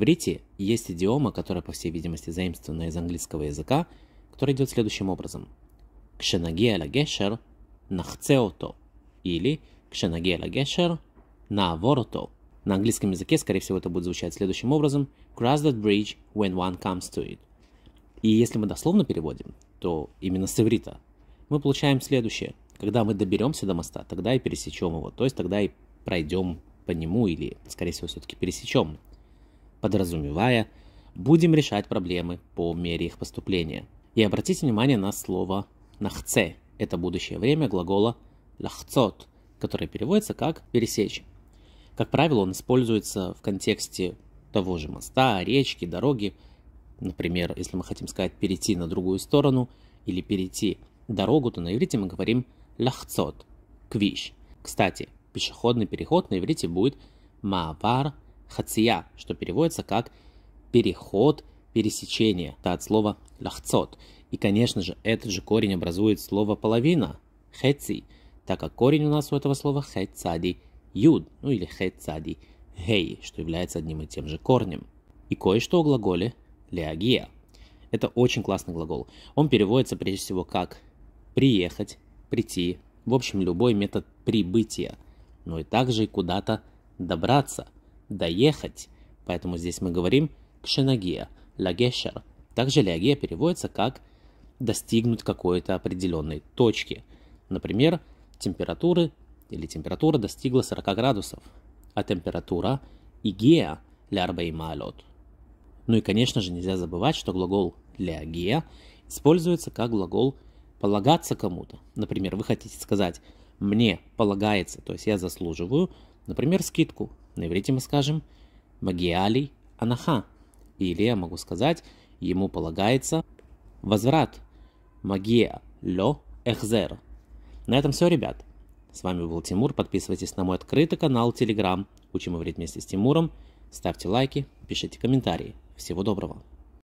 иврите есть идиома, которая, по всей видимости, заимствована из английского языка, которая идет следующим образом. «Кшенагия ла гешер нахцеото» или «Кшенагия ла гешер наворото». На английском языке, скорее всего, это будет звучать следующим образом «Cross that bridge when one comes to it». И если мы дословно переводим, то именно с иврита мы получаем следующее. Когда мы доберемся до моста, тогда и пересечем его, то есть тогда и пройдем по нему или, скорее всего, все-таки пересечем подразумевая, будем решать проблемы по мере их поступления. И обратите внимание на слово «нахце» – это будущее время глагола «лахцот», который переводится как «пересечь». Как правило, он используется в контексте того же моста, речки, дороги. Например, если мы хотим сказать «перейти на другую сторону» или «перейти дорогу», то на иврите мы говорим «лахцот» – «квиш». Кстати, пешеходный переход на иврите будет «маавар» – хация, что переводится как переход, пересечение. Это от слова лахцот. И, конечно же, этот же корень образует слово половина, хеци, так как корень у нас у этого слова хецади юд, ну или хецади гей, что является одним и тем же корнем. И кое-что о глаголе леагия. Это очень классный глагол. Он переводится прежде всего как приехать, прийти, в общем, любой метод прибытия, но и также и куда-то добраться – доехать. Поэтому здесь мы говорим кшенагия, лагешер. Также лягия переводится как достигнуть какой-то определенной точки. Например, температуры или температура достигла 40 градусов, а температура игея лярбейма лед. Ну и, конечно же, нельзя забывать, что глагол лягия используется как глагол полагаться кому-то. Например, вы хотите сказать мне полагается, то есть я заслуживаю, например, скидку. На иврите мы скажем «магиалий анаха». Или я могу сказать «ему полагается возврат». «Магия лё эхзер». На этом все, ребят. С вами был Тимур. Подписывайтесь на мой открытый канал Телеграм. Учим иврит вместе с Тимуром. Ставьте лайки, пишите комментарии. Всего доброго.